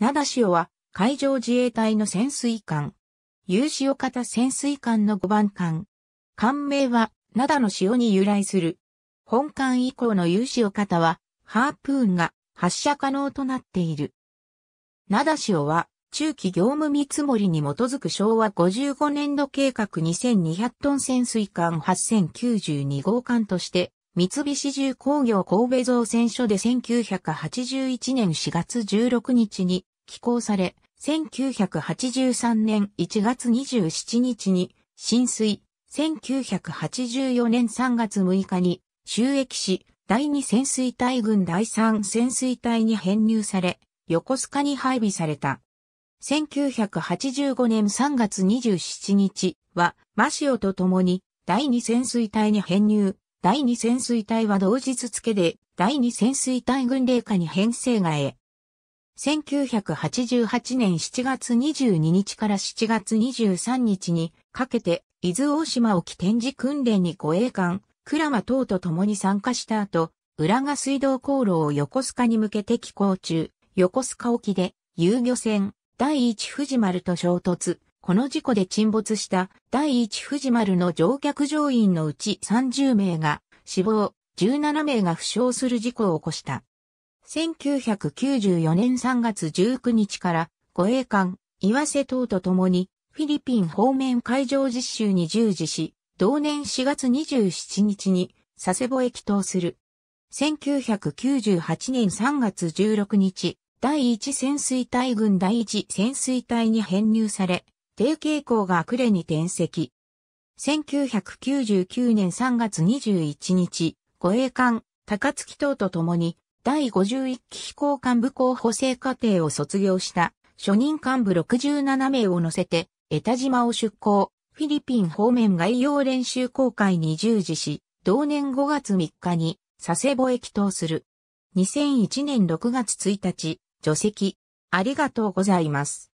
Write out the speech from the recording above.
なだしおは海上自衛隊の潜水艦。有塩型潜水艦の5番艦。艦名は、灘の塩に由来する。本艦以降の有塩型は、ハープーンが発射可能となっている。灘塩は、中期業務見積もりに基づく昭和55年度計画2200トン潜水艦8092号艦として、三菱重工業神戸造船所で1981年4月16日に寄稿され、1983年1月27日に浸水、1984年3月6日に収益し、第2潜水隊軍第3潜水隊に編入され、横須賀に配備された。1985年3月27日は、マシオと共に第2潜水隊に編入。第2潜水隊は同日付で第2潜水隊軍令下に編成がえ。1988年7月22日から7月23日にかけて、伊豆大島沖展示訓練に護衛艦、倉間等と共に参加した後、浦賀水道航路を横須賀に向けて寄港中、横須賀沖で遊漁船第一富士丸と衝突。この事故で沈没した第一富士丸の乗客乗員のうち30名が死亡、17名が負傷する事故を起こした。1994年3月19日から護衛艦岩瀬等と共にフィリピン方面海上実習に従事し、同年4月27日に佐世保駅帰する。1998年3月16日、第1潜水隊軍第1潜水隊に編入され、低傾向が呉に転籍。1999年3月21日、護衛艦高月等と共に第51期飛行幹部候補生課程を卒業した初任幹部67名を乗せて、江田島を出港、フィリピン方面外洋練習航海に従事し、同年5月3日に佐世保駅等する。2001年6月1日、除籍。ありがとうございます。